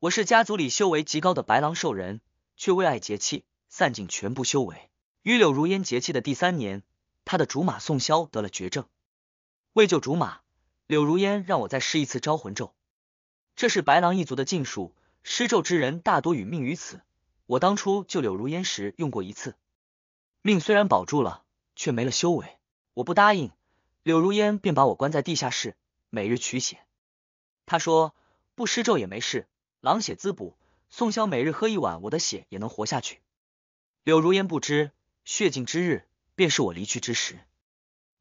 我是家族里修为极高的白狼兽人，却为爱节气，散尽全部修为。与柳如烟结气的第三年，他的竹马宋萧得了绝症。为救竹马，柳如烟让我再试一次招魂咒。这是白狼一族的禁术，施咒之人大多殒命于此。我当初救柳如烟时用过一次，命虽然保住了，却没了修为。我不答应，柳如烟便把我关在地下室，每日取血。他说不施咒也没事。狼血滋补，宋潇每日喝一碗，我的血也能活下去。柳如烟不知血尽之日便是我离去之时。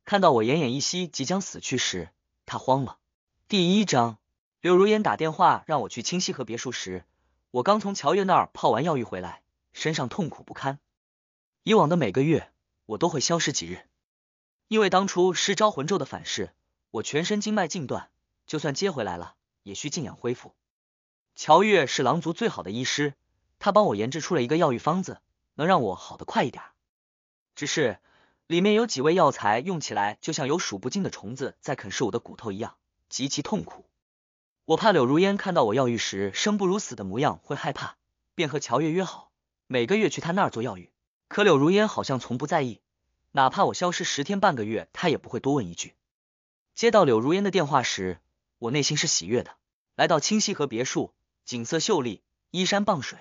看到我奄奄一息，即将死去时，他慌了。第一章，柳如烟打电话让我去清溪河别墅时，我刚从乔月那儿泡完药浴回来，身上痛苦不堪。以往的每个月，我都会消失几日，因为当初施招魂咒的反噬，我全身经脉尽断，就算接回来了，也需静养恢复。乔月是狼族最好的医师，他帮我研制出了一个药浴方子，能让我好得快一点。只是里面有几味药材用起来，就像有数不尽的虫子在啃噬我的骨头一样，极其痛苦。我怕柳如烟看到我药浴时生不如死的模样会害怕，便和乔月约好每个月去他那儿做药浴。可柳如烟好像从不在意，哪怕我消失十天半个月，他也不会多问一句。接到柳如烟的电话时，我内心是喜悦的。来到清溪河别墅。景色秀丽，依山傍水。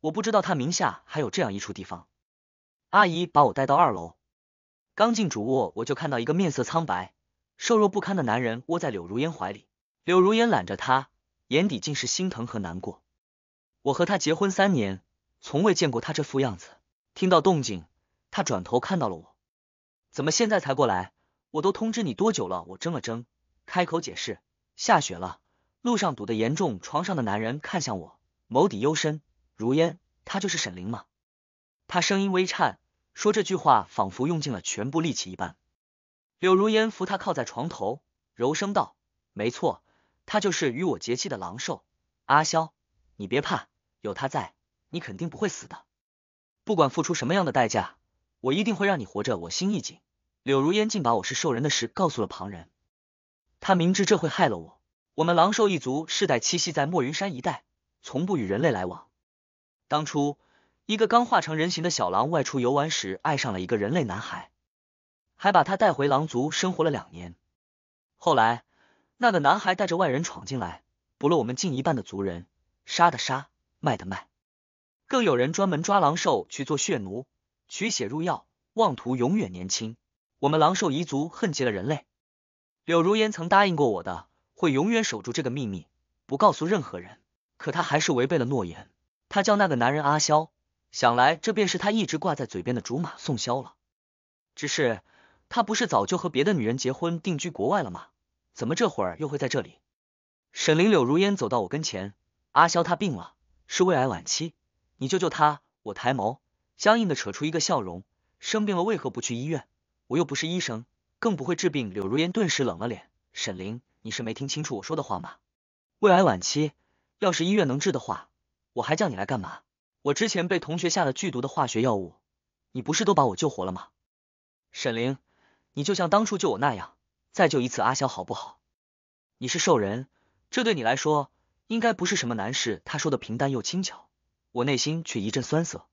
我不知道他名下还有这样一处地方。阿姨把我带到二楼，刚进主卧，我就看到一个面色苍白、瘦弱不堪的男人窝在柳如烟怀里，柳如烟揽着他，眼底尽是心疼和难过。我和他结婚三年，从未见过他这副样子。听到动静，他转头看到了我，怎么现在才过来？我都通知你多久了？我怔了怔，开口解释：下雪了。路上堵得严重，床上的男人看向我，眸底幽深。如烟，他就是沈凌吗？他声音微颤，说这句话仿佛用尽了全部力气一般。柳如烟扶他靠在床头，柔声道：“没错，他就是与我结契的狼兽阿萧，你别怕，有他在，你肯定不会死的。不管付出什么样的代价，我一定会让你活着。”我心一紧，柳如烟竟把我是兽人的事告诉了旁人，他明知这会害了我。我们狼兽一族世代栖息在墨云山一带，从不与人类来往。当初，一个刚化成人形的小狼外出游玩时，爱上了一个人类男孩，还把他带回狼族生活了两年。后来，那个男孩带着外人闯进来，捕了我们近一半的族人，杀的杀，卖的卖，更有人专门抓狼兽去做血奴，取血入药，妄图永远年轻。我们狼兽一族恨极了人类。柳如烟曾答应过我的。会永远守住这个秘密，不告诉任何人。可他还是违背了诺言。他叫那个男人阿萧，想来这便是他一直挂在嘴边的竹马宋萧了。只是他不是早就和别的女人结婚定居国外了吗？怎么这会儿又会在这里？沈凌、柳如烟走到我跟前，阿萧他病了，是胃癌晚期，你救救他！我抬眸，僵硬的扯出一个笑容。生病了为何不去医院？我又不是医生，更不会治病。柳如烟顿时冷了脸。沈凌。你是没听清楚我说的话吗？胃癌晚期，要是医院能治的话，我还叫你来干嘛？我之前被同学下了剧毒的化学药物，你不是都把我救活了吗？沈凌，你就像当初救我那样，再救一次阿潇好不好？你是兽人，这对你来说应该不是什么难事。他说的平淡又轻巧，我内心却一阵酸涩。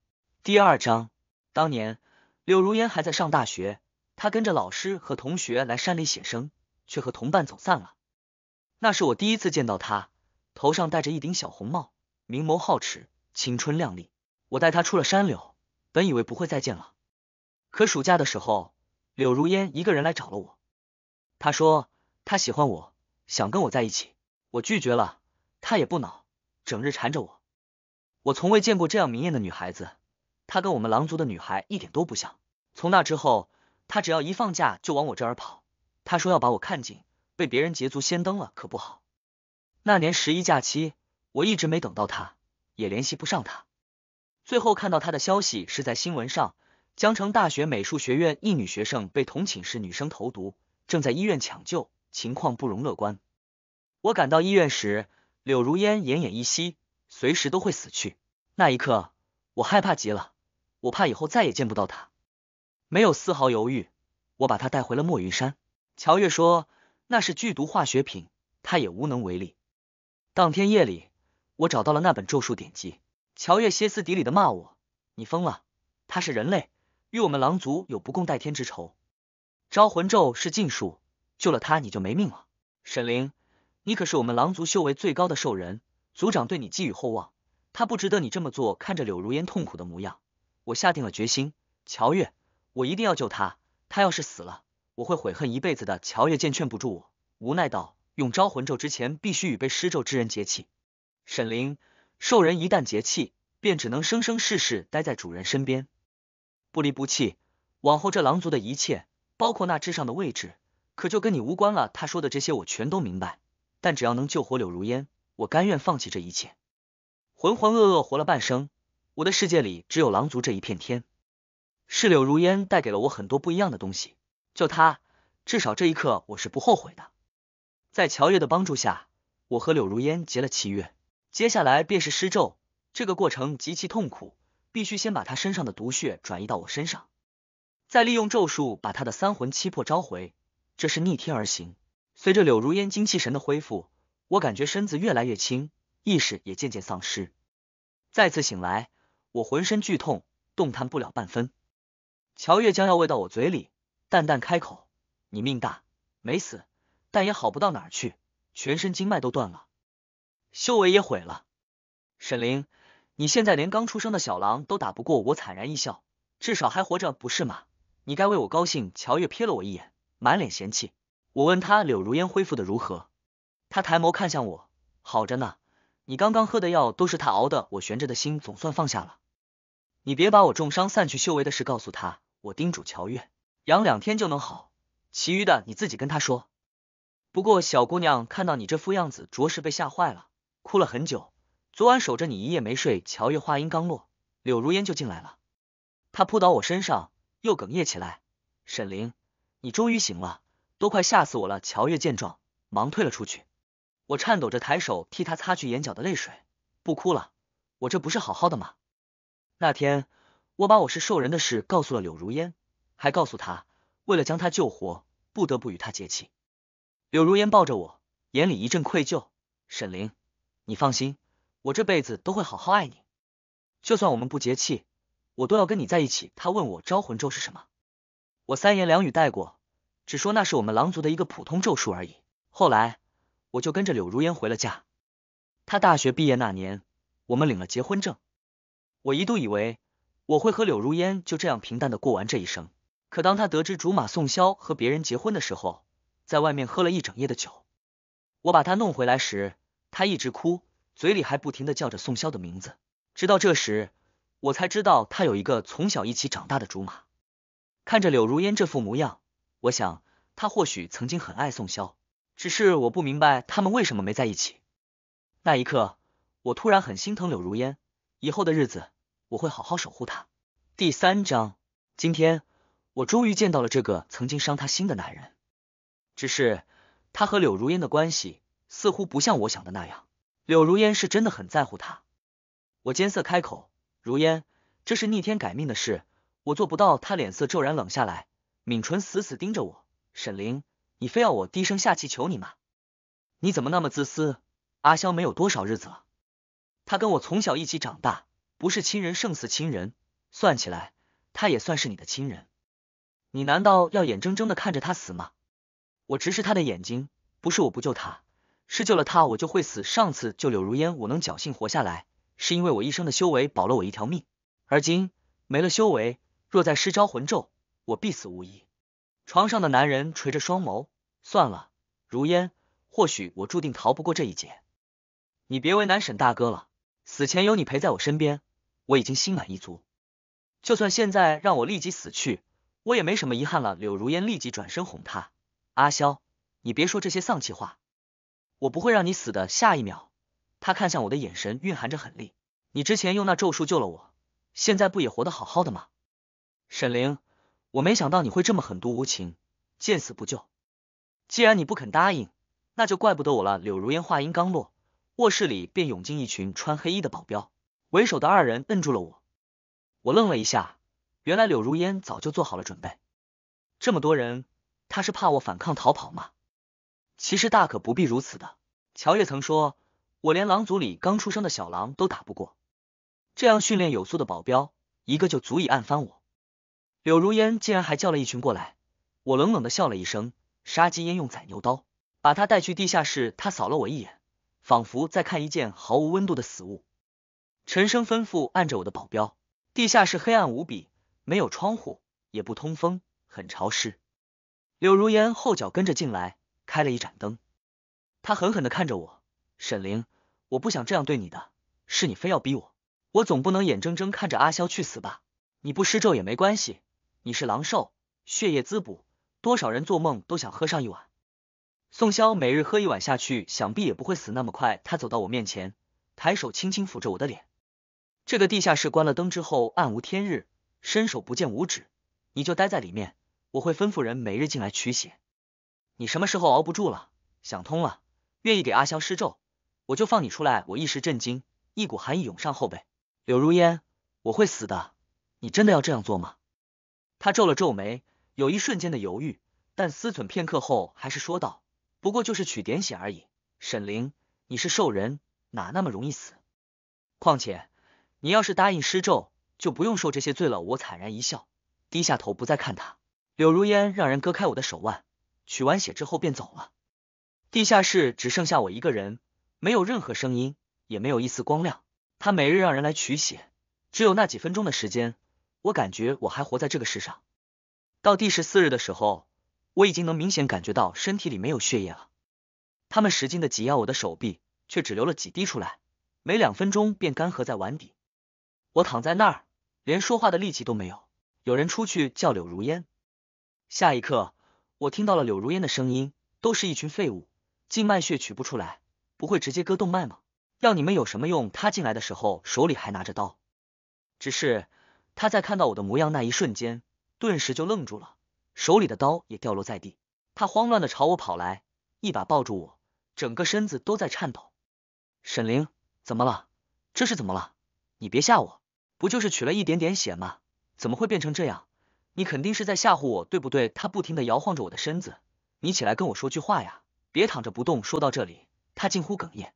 第二章，当年柳如烟还在上大学，她跟着老师和同学来山里写生，却和同伴走散了。那是我第一次见到她，头上戴着一顶小红帽，明眸皓齿，青春靓丽。我带她出了山柳，本以为不会再见了。可暑假的时候，柳如烟一个人来找了我，她说她喜欢我，想跟我在一起，我拒绝了，她也不恼，整日缠着我。我从未见过这样明艳的女孩子，她跟我们狼族的女孩一点都不像。从那之后，她只要一放假就往我这儿跑，她说要把我看紧。被别人捷足先登了可不好。那年十一假期，我一直没等到他，也联系不上他。最后看到他的消息是在新闻上：江城大学美术学院一女学生被同寝室女生投毒，正在医院抢救，情况不容乐观。我赶到医院时，柳如烟奄奄一息，随时都会死去。那一刻，我害怕极了，我怕以后再也见不到他。没有丝毫犹豫，我把她带回了墨云山。乔月说。那是剧毒化学品，他也无能为力。当天夜里，我找到了那本咒术典籍。乔月歇斯底里的骂我：“你疯了！他是人类，与我们狼族有不共戴天之仇。招魂咒是禁术，救了他你就没命了。”沈凌，你可是我们狼族修为最高的兽人族长，对你寄予厚望，他不值得你这么做。看着柳如烟痛苦的模样，我下定了决心。乔月，我一定要救他。他要是死了。我会悔恨一辈子的。乔月见劝不住我，无奈道：“用招魂咒之前，必须与被施咒之人结气。沈林，兽人一旦结气，便只能生生世世待在主人身边，不离不弃。往后这狼族的一切，包括那之上的位置，可就跟你无关了。”他说的这些我全都明白，但只要能救活柳如烟，我甘愿放弃这一切。浑浑噩噩活了半生，我的世界里只有狼族这一片天，是柳如烟带给了我很多不一样的东西。救他，至少这一刻我是不后悔的。在乔月的帮助下，我和柳如烟结了契约，接下来便是施咒。这个过程极其痛苦，必须先把他身上的毒血转移到我身上，再利用咒术把他的三魂七魄召回。这是逆天而行。随着柳如烟精气神的恢复，我感觉身子越来越轻，意识也渐渐丧失。再次醒来，我浑身剧痛，动弹不了半分。乔月将药喂到我嘴里。淡淡开口：“你命大，没死，但也好不到哪儿去，全身经脉都断了，修为也毁了。沈凌，你现在连刚出生的小狼都打不过我。”惨然一笑，至少还活着，不是吗？你该为我高兴。”乔月瞥了我一眼，满脸嫌弃。我问他：“柳如烟恢复的如何？”他抬眸看向我：“好着呢。你刚刚喝的药都是他熬的。”我悬着的心总算放下了。你别把我重伤散去修为的事告诉他。”我叮嘱乔月。养两天就能好，其余的你自己跟他说。不过小姑娘看到你这副样子，着实被吓坏了，哭了很久。昨晚守着你一夜没睡。乔月话音刚落，柳如烟就进来了，她扑倒我身上，又哽咽起来。沈凌，你终于醒了，都快吓死我了。乔月见状，忙退了出去。我颤抖着抬手替她擦去眼角的泪水，不哭了，我这不是好好的吗？那天我把我是兽人的事告诉了柳如烟。还告诉他，为了将他救活，不得不与他结亲。柳如烟抱着我，眼里一阵愧疚。沈凌，你放心，我这辈子都会好好爱你，就算我们不结气，我都要跟你在一起。他问我招魂咒是什么，我三言两语带过，只说那是我们狼族的一个普通咒术而已。后来，我就跟着柳如烟回了家。他大学毕业那年，我们领了结婚证。我一度以为我会和柳如烟就这样平淡的过完这一生。可当他得知竹马宋萧和别人结婚的时候，在外面喝了一整夜的酒。我把他弄回来时，他一直哭，嘴里还不停的叫着宋萧的名字。直到这时，我才知道他有一个从小一起长大的竹马。看着柳如烟这副模样，我想他或许曾经很爱宋萧，只是我不明白他们为什么没在一起。那一刻，我突然很心疼柳如烟。以后的日子，我会好好守护她。第三章，今天。我终于见到了这个曾经伤他心的男人，只是他和柳如烟的关系似乎不像我想的那样。柳如烟是真的很在乎他。我艰涩开口：“如烟，这是逆天改命的事，我做不到。”他脸色骤然冷下来，抿唇，死死盯着我。沈凌，你非要我低声下气求你吗？你怎么那么自私？阿香没有多少日子了，他跟我从小一起长大，不是亲人胜似亲人，算起来，他也算是你的亲人。你难道要眼睁睁的看着他死吗？我直视他的眼睛，不是我不救他，是救了他我就会死。上次救柳如烟，我能侥幸活下来，是因为我一生的修为保了我一条命。而今没了修为，若再施招魂咒，我必死无疑。床上的男人垂着双眸，算了，如烟，或许我注定逃不过这一劫。你别为难沈大哥了，死前有你陪在我身边，我已经心满意足。就算现在让我立即死去。我也没什么遗憾了。柳如烟立即转身哄他：“阿萧，你别说这些丧气话，我不会让你死的。”下一秒，他看向我的眼神蕴含着狠厉，你之前用那咒术救了我，现在不也活得好好的吗？沈凌，我没想到你会这么狠毒无情，见死不救。既然你不肯答应，那就怪不得我了。柳如烟话音刚落，卧室里便涌进一群穿黑衣的保镖，为首的二人摁住了我。我愣了一下。原来柳如烟早就做好了准备，这么多人，他是怕我反抗逃跑吗？其实大可不必如此的。乔叶曾说，我连狼族里刚出生的小狼都打不过，这样训练有素的保镖，一个就足以暗翻我。柳如烟竟然还叫了一群过来，我冷冷的笑了一声，杀鸡焉用宰牛刀，把他带去地下室。他扫了我一眼，仿佛在看一件毫无温度的死物。陈生吩咐按着我的保镖，地下室黑暗无比。没有窗户，也不通风，很潮湿。柳如烟后脚跟着进来，开了一盏灯。他狠狠的看着我，沈凌，我不想这样对你的，是你非要逼我，我总不能眼睁睁看着阿萧去死吧？你不施咒也没关系，你是狼兽，血液滋补，多少人做梦都想喝上一碗。宋潇每日喝一碗下去，想必也不会死那么快。他走到我面前，抬手轻轻抚着我的脸。这个地下室关了灯之后，暗无天日。伸手不见五指，你就待在里面，我会吩咐人每日进来取血。你什么时候熬不住了，想通了，愿意给阿萧施咒，我就放你出来。我一时震惊，一股寒意涌上后背。柳如烟，我会死的，你真的要这样做吗？他皱了皱眉，有一瞬间的犹豫，但思忖片刻后，还是说道：“不过就是取点血而已。”沈凌，你是兽人，哪那么容易死？况且，你要是答应施咒。就不用受这些罪了。我惨然一笑，低下头不再看他。柳如烟让人割开我的手腕，取完血之后便走了。地下室只剩下我一个人，没有任何声音，也没有一丝光亮。他每日让人来取血，只有那几分钟的时间。我感觉我还活在这个世上。到第十四日的时候，我已经能明显感觉到身体里没有血液了。他们使劲的挤压我的手臂，却只流了几滴出来，没两分钟便干涸在碗底。我躺在那儿。连说话的力气都没有。有人出去叫柳如烟。下一刻，我听到了柳如烟的声音。都是一群废物，静脉血取不出来，不会直接割动脉吗？要你们有什么用？他进来的时候手里还拿着刀，只是他在看到我的模样那一瞬间，顿时就愣住了，手里的刀也掉落在地。他慌乱的朝我跑来，一把抱住我，整个身子都在颤抖。沈凌，怎么了？这是怎么了？你别吓我。不就是取了一点点血吗？怎么会变成这样？你肯定是在吓唬我，对不对？他不停的摇晃着我的身子，你起来跟我说句话呀，别躺着不动。说到这里，他近乎哽咽。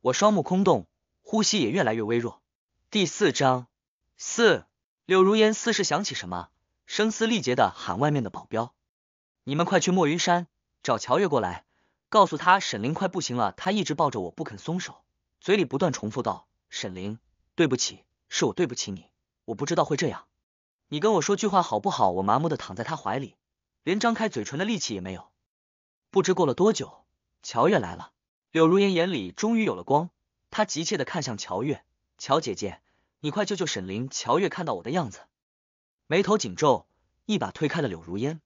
我双目空洞，呼吸也越来越微弱。第四章四柳如烟似是想起什么，声嘶力竭的喊外面的保镖：“你们快去墨云山找乔月过来，告诉他沈凌快不行了。”他一直抱着我不肯松手，嘴里不断重复道：“沈凌，对不起。”是我对不起你，我不知道会这样。你跟我说句话好不好？我麻木的躺在他怀里，连张开嘴唇的力气也没有。不知过了多久，乔月来了，柳如烟眼里终于有了光，她急切的看向乔月，乔姐姐，你快救救沈凌！乔月看到我的样子，眉头紧皱，一把推开了柳如烟，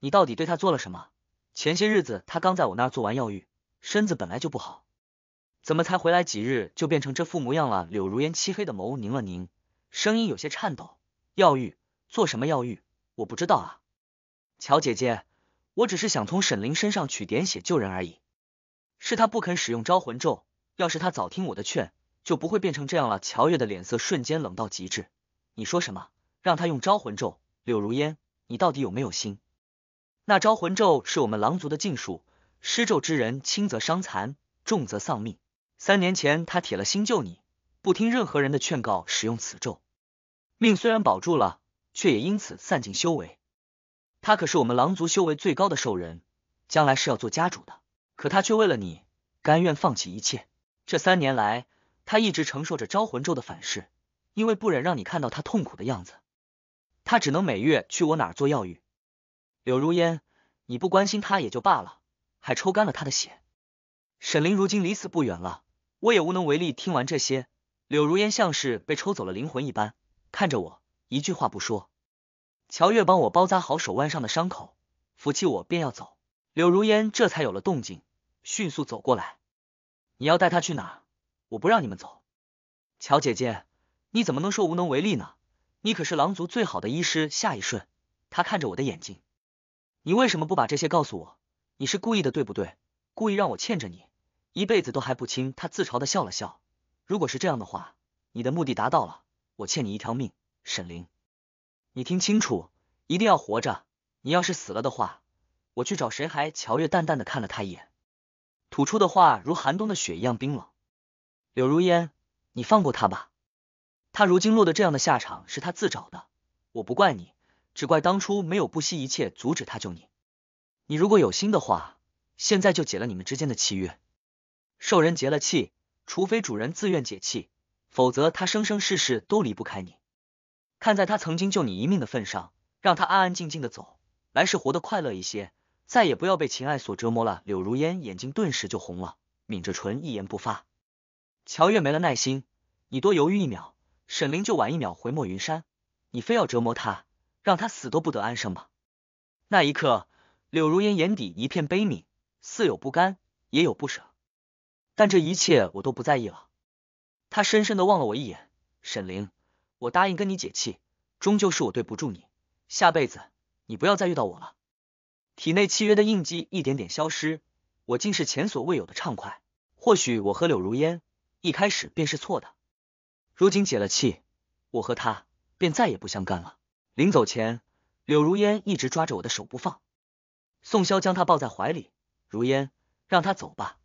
你到底对他做了什么？前些日子他刚在我那儿做完药浴，身子本来就不好。怎么才回来几日就变成这副模样了？柳如烟漆黑的眸凝了凝，声音有些颤抖。药浴？做什么药浴？我不知道啊。乔姐姐，我只是想从沈凌身上取点血救人而已。是他不肯使用招魂咒，要是他早听我的劝，就不会变成这样了。乔月的脸色瞬间冷到极致。你说什么？让他用招魂咒？柳如烟，你到底有没有心？那招魂咒是我们狼族的禁术，施咒之人轻则伤残，重则丧命。三年前，他铁了心救你，不听任何人的劝告，使用此咒，命虽然保住了，却也因此散尽修为。他可是我们狼族修为最高的兽人，将来是要做家主的。可他却为了你，甘愿放弃一切。这三年来，他一直承受着招魂咒的反噬，因为不忍让你看到他痛苦的样子，他只能每月去我哪儿做药浴。柳如烟，你不关心他也就罢了，还抽干了他的血。沈凌如今离死不远了。我也无能为力。听完这些，柳如烟像是被抽走了灵魂一般，看着我，一句话不说。乔月帮我包扎好手腕上的伤口，扶起我便要走。柳如烟这才有了动静，迅速走过来。你要带他去哪？我不让你们走。乔姐姐，你怎么能说无能为力呢？你可是狼族最好的医师。下一瞬，她看着我的眼睛，你为什么不把这些告诉我？你是故意的，对不对？故意让我欠着你。一辈子都还不清，他自嘲的笑了笑。如果是这样的话，你的目的达到了，我欠你一条命，沈凌，你听清楚，一定要活着。你要是死了的话，我去找谁？还乔月淡淡的看了他一眼，吐出的话如寒冬的雪一样冰冷。柳如烟，你放过他吧，他如今落得这样的下场是他自找的，我不怪你，只怪当初没有不惜一切阻止他救你。你如果有心的话，现在就解了你们之间的契约。兽人结了气，除非主人自愿解气，否则他生生世世都离不开你。看在他曾经救你一命的份上，让他安安静静的走，来世活得快乐一些，再也不要被情爱所折磨了。柳如烟眼睛顿时就红了，抿着唇一言不发。乔月没了耐心，你多犹豫一秒，沈凌就晚一秒回墨云山。你非要折磨他，让他死都不得安生吧？那一刻，柳如烟眼底一片悲悯，似有不甘，也有不舍。但这一切我都不在意了。他深深的望了我一眼，沈凌，我答应跟你解气，终究是我对不住你。下辈子你不要再遇到我了。体内契约的印记一点点消失，我竟是前所未有的畅快。或许我和柳如烟一开始便是错的，如今解了气，我和他便再也不相干了。临走前，柳如烟一直抓着我的手不放。宋潇将他抱在怀里，如烟，让他走吧。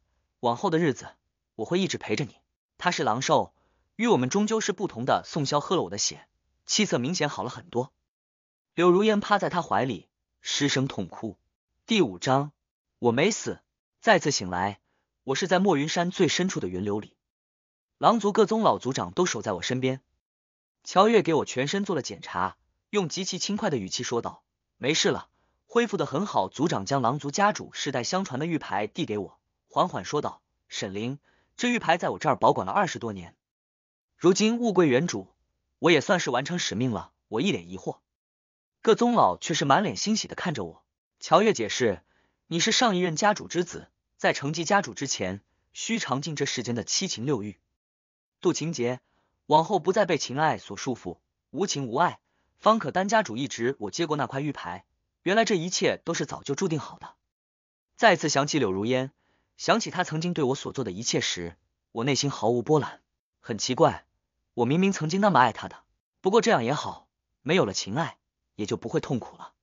往后的日子，我会一直陪着你。他是狼兽，与我们终究是不同的。宋潇喝了我的血，气色明显好了很多。柳如烟趴在他怀里，失声痛哭。第五章，我没死。再次醒来，我是在墨云山最深处的云流里。狼族各宗老族长都守在我身边。乔月给我全身做了检查，用极其轻快的语气说道：“没事了，恢复的很好。”族长将狼族家主世代相传的玉牌递给我。缓缓说道：“沈凌，这玉牌在我这儿保管了二十多年，如今物归原主，我也算是完成使命了。”我一脸疑惑，各宗老却是满脸欣喜的看着我。乔月解释：“你是上一任家主之子，在承继家主之前，需尝尽这世间的七情六欲，渡情劫，往后不再被情爱所束缚，无情无爱，方可担家主一职。”我接过那块玉牌，原来这一切都是早就注定好的。再次想起柳如烟。想起他曾经对我所做的一切时，我内心毫无波澜。很奇怪，我明明曾经那么爱他的。不过这样也好，没有了情爱，也就不会痛苦了。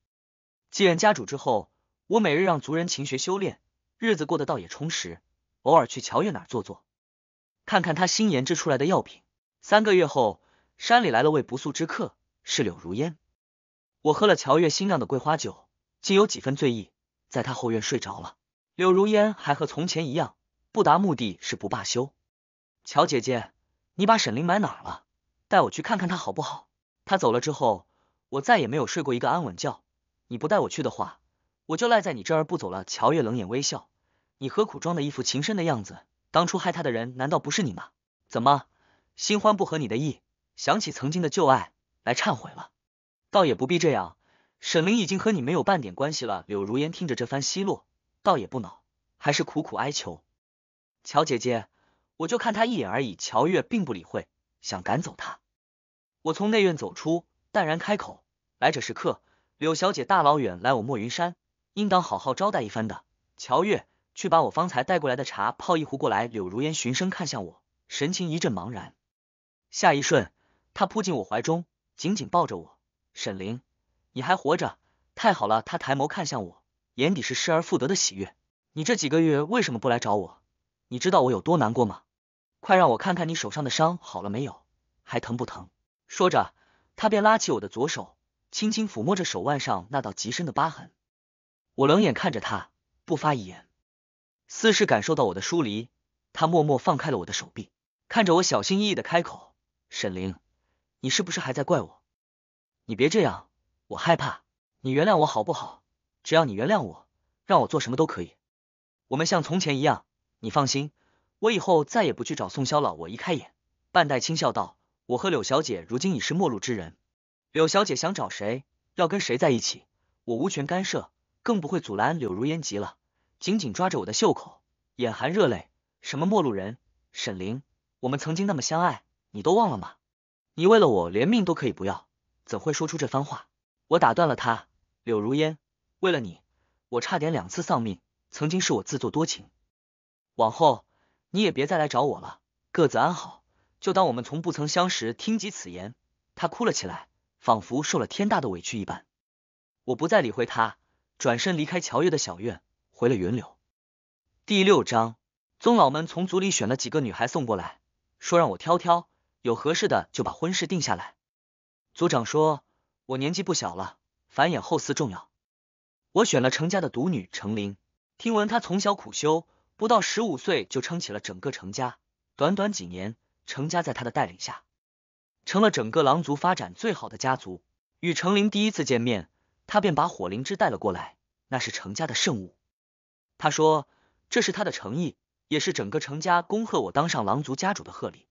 继任家主之后，我每日让族人勤学修炼，日子过得倒也充实。偶尔去乔月那儿坐坐，看看他新研制出来的药品。三个月后，山里来了位不速之客，是柳如烟。我喝了乔月新酿的桂花酒，竟有几分醉意，在他后院睡着了。柳如烟还和从前一样，不达目的是不罢休。乔姐姐，你把沈凌埋哪了？带我去看看她好不好？她走了之后，我再也没有睡过一个安稳觉。你不带我去的话，我就赖在你这儿不走了。乔月冷眼微笑，你何苦装的一副情深的样子？当初害她的人难道不是你吗？怎么，新欢不合你的意，想起曾经的旧爱来忏悔了？倒也不必这样，沈凌已经和你没有半点关系了。柳如烟听着这番奚落。倒也不恼，还是苦苦哀求，乔姐姐，我就看他一眼而已。乔月并不理会，想赶走他。我从内院走出，淡然开口：“来者是客，柳小姐大老远来我墨云山，应当好好招待一番的。”乔月，去把我方才带过来的茶泡一壶过来。柳如烟循声看向我，神情一阵茫然。下一瞬，她扑进我怀中，紧紧抱着我。沈凌，你还活着，太好了！她抬眸看向我。眼底是失而复得的喜悦。你这几个月为什么不来找我？你知道我有多难过吗？快让我看看你手上的伤好了没有，还疼不疼？说着，他便拉起我的左手，轻轻抚摸着手腕上那道极深的疤痕。我冷眼看着他，不发一言。似是感受到我的疏离，他默默放开了我的手臂，看着我小心翼翼的开口：“沈凌，你是不是还在怪我？你别这样，我害怕。你原谅我好不好？”只要你原谅我，让我做什么都可以。我们像从前一样，你放心，我以后再也不去找宋潇了。我一开眼，半带轻笑道：“我和柳小姐如今已是陌路之人，柳小姐想找谁，要跟谁在一起，我无权干涉，更不会阻拦。”柳如烟急了，紧紧抓着我的袖口，眼含热泪：“什么陌路人？沈凌，我们曾经那么相爱，你都忘了吗？你为了我连命都可以不要，怎会说出这番话？”我打断了他，柳如烟。为了你，我差点两次丧命。曾经是我自作多情，往后你也别再来找我了，各自安好，就当我们从不曾相识。听及此言，他哭了起来，仿佛受了天大的委屈一般。我不再理会他，转身离开乔月的小院，回了云柳。第六章，宗老们从族里选了几个女孩送过来，说让我挑挑，有合适的就把婚事定下来。族长说，我年纪不小了，繁衍后嗣重要。我选了程家的独女程琳，听闻她从小苦修，不到十五岁就撑起了整个程家。短短几年，程家在她的带领下，成了整个狼族发展最好的家族。与程琳第一次见面，他便把火灵芝带了过来，那是程家的圣物。他说这是他的诚意，也是整个程家恭贺我当上狼族家主的贺礼。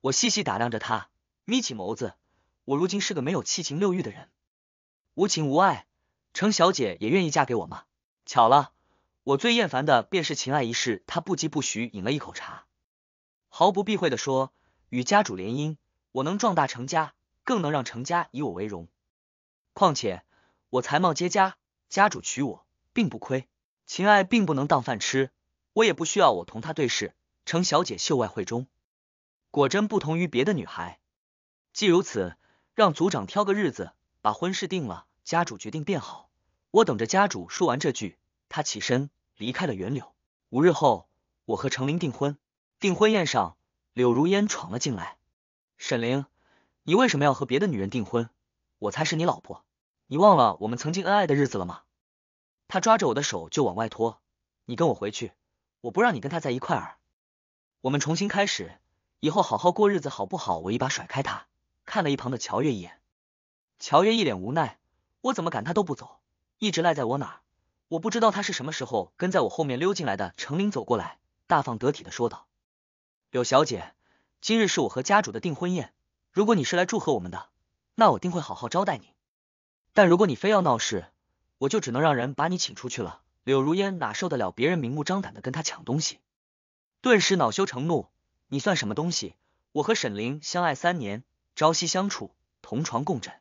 我细细打量着他，眯起眸子。我如今是个没有七情六欲的人，无情无爱。程小姐也愿意嫁给我吗？巧了，我最厌烦的便是情爱一事。她不疾不徐饮了一口茶，毫不避讳的说：“与家主联姻，我能壮大程家，更能让程家以我为荣。况且我才貌皆佳，家主娶我并不亏。情爱并不能当饭吃，我也不需要。我同他对视，程小姐秀外慧中，果真不同于别的女孩。既如此，让族长挑个日子，把婚事定了。家主决定便好。”我等着家主说完这句，他起身离开了。袁柳五日后，我和程琳订婚。订婚宴上，柳如烟闯了进来。沈凌，你为什么要和别的女人订婚？我才是你老婆，你忘了我们曾经恩爱的日子了吗？他抓着我的手就往外拖，你跟我回去，我不让你跟他在一块儿。我们重新开始，以后好好过日子，好不好？我一把甩开他，看了一旁的乔月一眼，乔月一脸无奈，我怎么赶他都不走。一直赖在我哪，我不知道他是什么时候跟在我后面溜进来的。程琳走过来，大方得体的说道：“柳小姐，今日是我和家主的订婚宴，如果你是来祝贺我们的，那我定会好好招待你。但如果你非要闹事，我就只能让人把你请出去了。”柳如烟哪受得了别人明目张胆的跟他抢东西，顿时恼羞成怒：“你算什么东西？我和沈琳相爱三年，朝夕相处，同床共枕，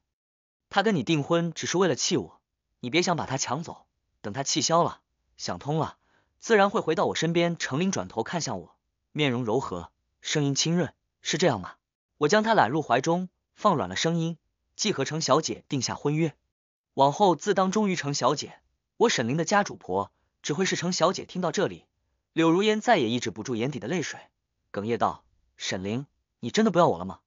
他跟你订婚只是为了气我。”你别想把他抢走，等他气消了，想通了，自然会回到我身边。程琳转头看向我，面容柔和，声音清润，是这样吗？我将他揽入怀中，放软了声音，既和程小姐定下婚约，往后自当忠于程小姐，我沈凌的家主婆只会是程小姐。听到这里，柳如烟再也抑制不住眼底的泪水，哽咽道：“沈凌，你真的不要我了吗？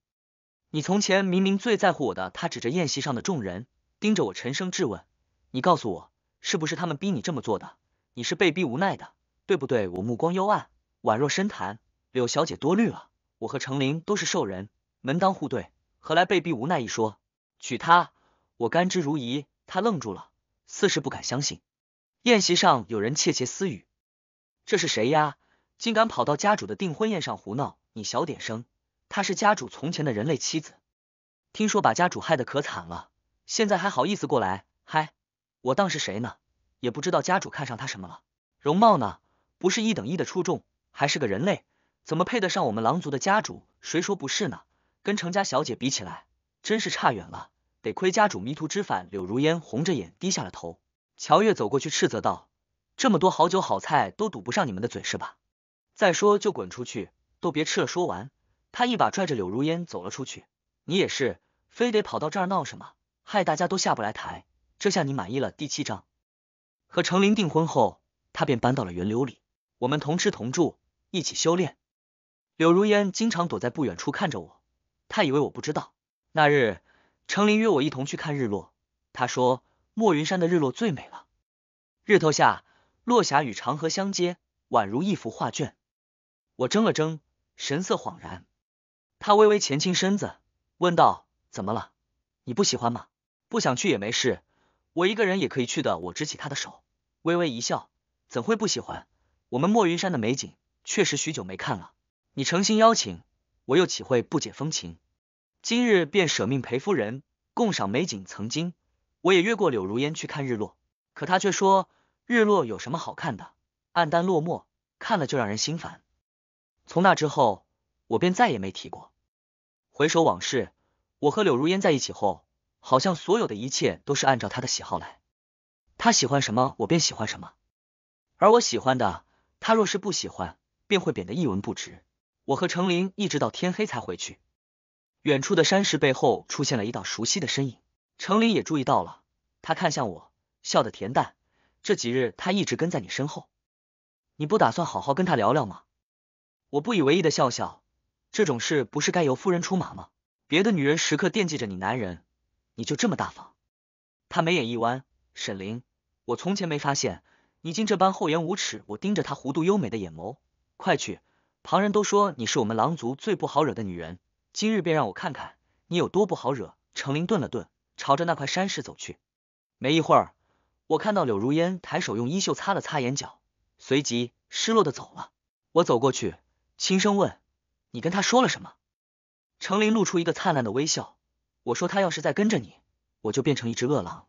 你从前明明最在乎我的。”他指着宴席上的众人，盯着我，沉声质问。你告诉我，是不是他们逼你这么做的？你是被逼无奈的，对不对？我目光幽暗，宛若深潭。柳小姐多虑了，我和程琳都是兽人，门当户对，何来被逼无奈一说？娶她，我甘之如饴。他愣住了，似是不敢相信。宴席上有人窃窃私语，这是谁呀？竟敢跑到家主的订婚宴上胡闹？你小点声，她是家主从前的人类妻子，听说把家主害得可惨了，现在还好意思过来？嗨。我当是谁呢？也不知道家主看上他什么了。容貌呢，不是一等一的出众，还是个人类，怎么配得上我们狼族的家主？谁说不是呢？跟程家小姐比起来，真是差远了。得亏家主迷途知返。柳如烟红着眼低下了头。乔月走过去斥责道：“这么多好酒好菜都堵不上你们的嘴是吧？再说就滚出去，都别吃了。”说完，他一把拽着柳如烟走了出去。你也是，非得跑到这儿闹什么？害大家都下不来台。这下你满意了。第七章，和程琳订婚后，他便搬到了源流里，我们同吃同住，一起修炼。柳如烟经常躲在不远处看着我，她以为我不知道。那日，程琳约我一同去看日落，她说墨云山的日落最美了，日头下，落霞与长河相接，宛如一幅画卷。我怔了怔，神色恍然。他微微前倾身子，问道：“怎么了？你不喜欢吗？不想去也没事。”我一个人也可以去的。我执起他的手，微微一笑，怎会不喜欢？我们墨云山的美景，确实许久没看了。你诚心邀请，我又岂会不解风情？今日便舍命陪夫人，共赏美景。曾经，我也约过柳如烟去看日落，可她却说日落有什么好看的？暗淡落寞，看了就让人心烦。从那之后，我便再也没提过。回首往事，我和柳如烟在一起后。好像所有的一切都是按照他的喜好来，他喜欢什么我便喜欢什么，而我喜欢的他若是不喜欢，便会贬得一文不值。我和程琳一直到天黑才回去，远处的山石背后出现了一道熟悉的身影，程琳也注意到了，他看向我，笑得恬淡。这几日他一直跟在你身后，你不打算好好跟他聊聊吗？我不以为意的笑笑，这种事不是该由夫人出马吗？别的女人时刻惦记着你男人。你就这么大方？他眉眼一弯，沈凌，我从前没发现你竟这般厚颜无耻。我盯着他弧度优美的眼眸，快去！旁人都说你是我们狼族最不好惹的女人，今日便让我看看你有多不好惹。程琳顿了顿，朝着那块山石走去。没一会儿，我看到柳如烟抬手用衣袖擦了擦眼角，随即失落的走了。我走过去，轻声问：“你跟他说了什么？”程琳露出一个灿烂的微笑。我说他要是再跟着你，我就变成一只饿狼，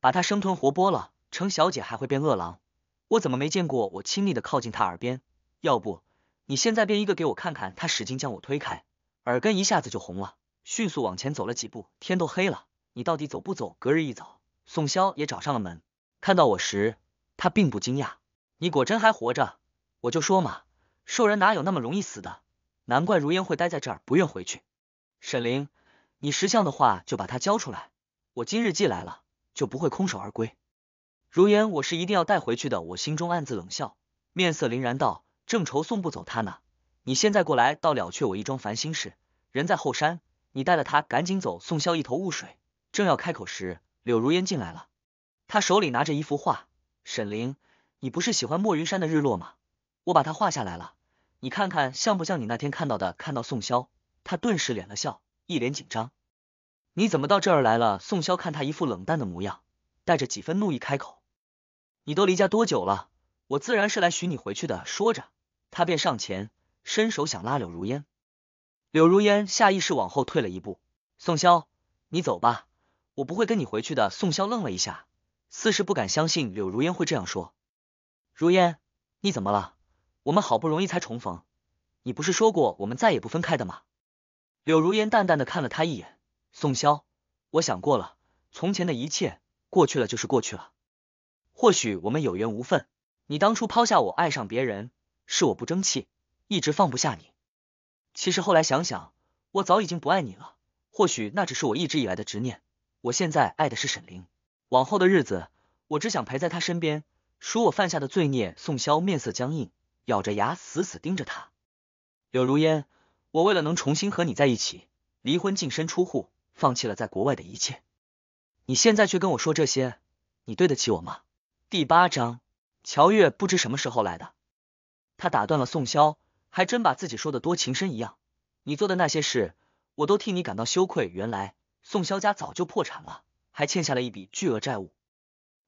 把他生吞活剥了。程小姐还会变饿狼，我怎么没见过？我亲昵的靠近他耳边，要不你现在变一个给我看看？他使劲将我推开，耳根一下子就红了，迅速往前走了几步。天都黑了，你到底走不走？隔日一早，宋潇也找上了门，看到我时，他并不惊讶。你果真还活着，我就说嘛，兽人哪有那么容易死的？难怪如烟会待在这儿，不愿回去。沈凌。你识相的话，就把他交出来。我今日既来了，就不会空手而归。如烟，我是一定要带回去的。我心中暗自冷笑，面色凛然道：“正愁送不走他呢，你现在过来，倒了却我一桩烦心事。人在后山，你带了他，赶紧走。”宋萧一头雾水，正要开口时，柳如烟进来了，他手里拿着一幅画。沈凌，你不是喜欢墨云山的日落吗？我把它画下来了，你看看像不像你那天看到的？看到宋萧，他顿时敛了笑。一脸紧张，你怎么到这儿来了？宋潇看他一副冷淡的模样，带着几分怒意开口：“你都离家多久了？我自然是来寻你回去的。”说着，他便上前伸手想拉柳如烟，柳如烟下意识往后退了一步：“宋潇，你走吧，我不会跟你回去的。”宋潇愣了一下，似是不敢相信柳如烟会这样说：“如烟，你怎么了？我们好不容易才重逢，你不是说过我们再也不分开的吗？”柳如烟淡淡的看了他一眼，宋潇，我想过了，从前的一切过去了就是过去了，或许我们有缘无分。你当初抛下我爱上别人，是我不争气，一直放不下你。其实后来想想，我早已经不爱你了，或许那只是我一直以来的执念。我现在爱的是沈凌，往后的日子，我只想陪在他身边，赎我犯下的罪孽。宋潇面色僵硬，咬着牙，死死盯着他，柳如烟。我为了能重新和你在一起，离婚净身出户，放弃了在国外的一切。你现在却跟我说这些，你对得起我吗？第八章，乔月不知什么时候来的，他打断了宋潇，还真把自己说的多情深一样。你做的那些事，我都替你感到羞愧。原来宋潇家早就破产了，还欠下了一笔巨额债务。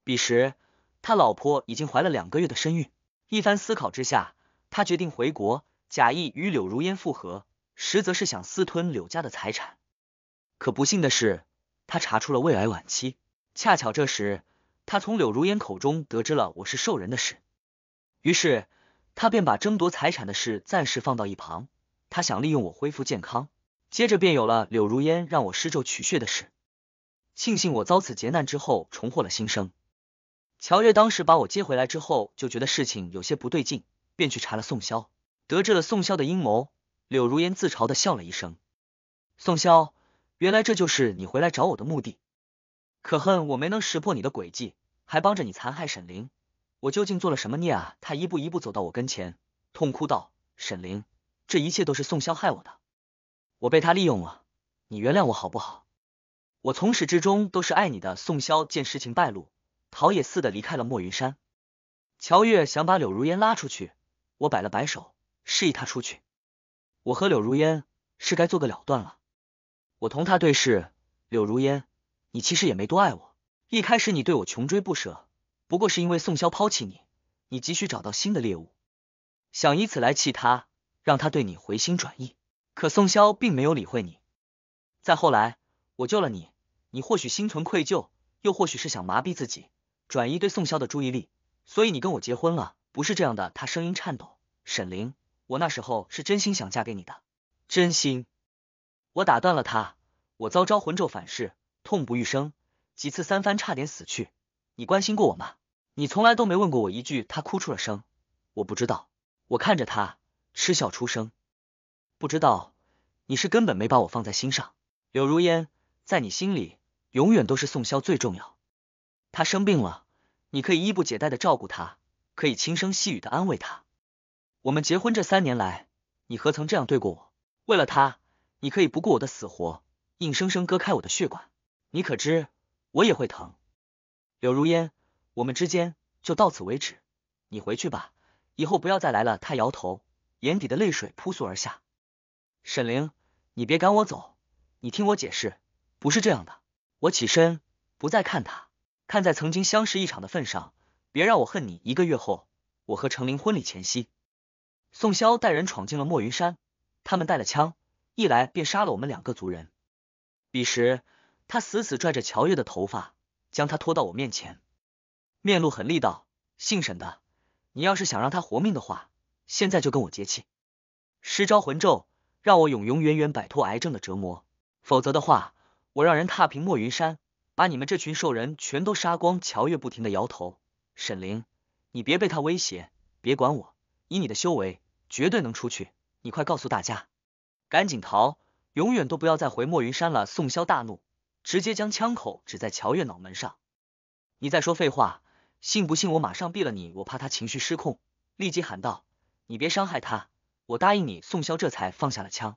彼时，他老婆已经怀了两个月的身孕。一番思考之下，他决定回国，假意与柳如烟复合。实则是想私吞柳家的财产，可不幸的是，他查出了胃癌晚期。恰巧这时，他从柳如烟口中得知了我是兽人的事，于是他便把争夺财产的事暂时放到一旁。他想利用我恢复健康，接着便有了柳如烟让我施咒取血的事。庆幸我遭此劫难之后重获了新生。乔月当时把我接回来之后，就觉得事情有些不对劲，便去查了宋萧，得知了宋萧的阴谋。柳如烟自嘲的笑了一声，宋潇，原来这就是你回来找我的目的。可恨我没能识破你的诡计，还帮着你残害沈凌。我究竟做了什么孽啊？他一步一步走到我跟前，痛哭道：“沈凌，这一切都是宋潇害我的，我被他利用了，你原谅我好不好？我从始至终都是爱你的。”宋潇见事情败露，逃也似的离开了墨云山。乔月想把柳如烟拉出去，我摆了摆手，示意他出去。我和柳如烟是该做个了断了。我同他对视，柳如烟，你其实也没多爱我。一开始你对我穷追不舍，不过是因为宋潇抛弃你，你急需找到新的猎物，想以此来气他，让他对你回心转意。可宋潇并没有理会你。再后来，我救了你，你或许心存愧疚，又或许是想麻痹自己，转移对宋潇的注意力，所以你跟我结婚了。不是这样的，他声音颤抖，沈凌。我那时候是真心想嫁给你的，真心。我打断了他，我遭招魂咒反噬，痛不欲生，几次三番差点死去。你关心过我吗？你从来都没问过我一句。他哭出了声，我不知道。我看着他，嗤笑出声，不知道，你是根本没把我放在心上。柳如烟，在你心里永远都是宋萧最重要。他生病了，你可以衣不解带的照顾他，可以轻声细语的安慰他。我们结婚这三年来，你何曾这样对过我？为了他，你可以不顾我的死活，硬生生割开我的血管，你可知我也会疼？柳如烟，我们之间就到此为止，你回去吧，以后不要再来了。他摇头，眼底的泪水扑簌而下。沈凌，你别赶我走，你听我解释，不是这样的。我起身，不再看他。看在曾经相识一场的份上，别让我恨你。一个月后，我和程琳婚礼前夕。宋萧带人闯进了墨云山，他们带了枪，一来便杀了我们两个族人。彼时，他死死拽着乔月的头发，将他拖到我面前，面露狠厉道：“姓沈的，你要是想让他活命的话，现在就跟我结气，施招魂咒，让我永永远远摆脱癌症的折磨。否则的话，我让人踏平墨云山，把你们这群兽人全都杀光。”乔月不停的摇头：“沈凌，你别被他威胁，别管我。”以你的修为，绝对能出去。你快告诉大家，赶紧逃，永远都不要再回墨云山了！宋萧大怒，直接将枪口指在乔月脑门上。你再说废话，信不信我马上毙了你？我怕他情绪失控，立即喊道：“你别伤害他，我答应你。”宋潇这才放下了枪。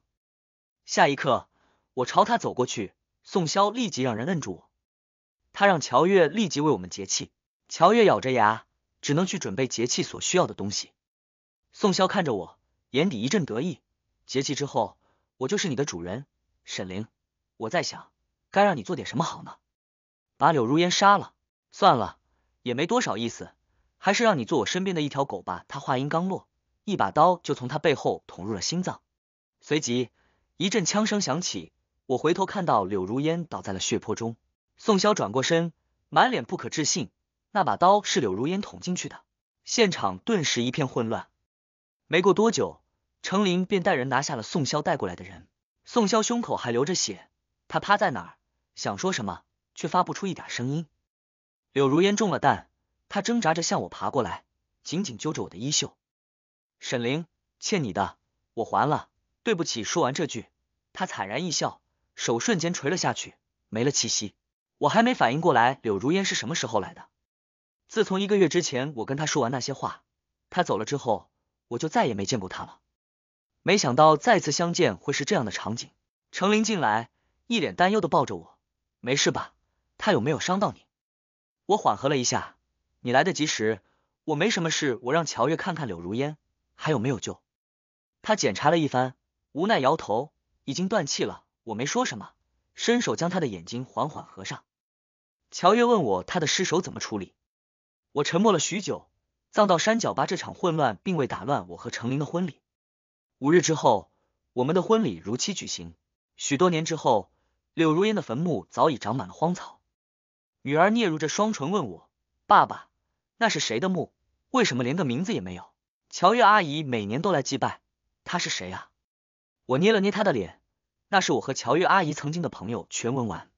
下一刻，我朝他走过去，宋潇立即让人摁住我。他让乔月立即为我们结气。乔月咬着牙，只能去准备结气所需要的东西。宋潇看着我，眼底一阵得意。结气之后，我就是你的主人，沈凌。我在想，该让你做点什么好呢？把柳如烟杀了，算了，也没多少意思，还是让你做我身边的一条狗吧。他话音刚落，一把刀就从他背后捅入了心脏，随即一阵枪声响起。我回头看到柳如烟倒在了血泊中。宋潇转过身，满脸不可置信。那把刀是柳如烟捅进去的。现场顿时一片混乱。没过多久，程林便带人拿下了宋潇带过来的人。宋潇胸口还流着血，他趴在那儿，想说什么，却发不出一点声音。柳如烟中了弹，她挣扎着向我爬过来，紧紧揪着我的衣袖。沈凌欠你的，我还了。对不起。说完这句，他惨然一笑，手瞬间垂了下去，没了气息。我还没反应过来，柳如烟是什么时候来的？自从一个月之前我跟他说完那些话，他走了之后。我就再也没见过他了。没想到再次相见会是这样的场景。程琳进来，一脸担忧的抱着我：“没事吧？他有没有伤到你？”我缓和了一下：“你来得及时，我没什么事。我让乔月看看柳如烟还有没有救。”他检查了一番，无奈摇头：“已经断气了。”我没说什么，伸手将他的眼睛缓缓合上。乔月问我他的尸首怎么处理，我沉默了许久。葬到山脚吧，这场混乱并未打乱我和程琳的婚礼。五日之后，我们的婚礼如期举行。许多年之后，柳如烟的坟墓早已长满了荒草。女儿嗫嚅着双唇问我：“爸爸，那是谁的墓？为什么连个名字也没有？”乔月阿姨每年都来祭拜，她是谁啊？我捏了捏她的脸，那是我和乔月阿姨曾经的朋友。全文完。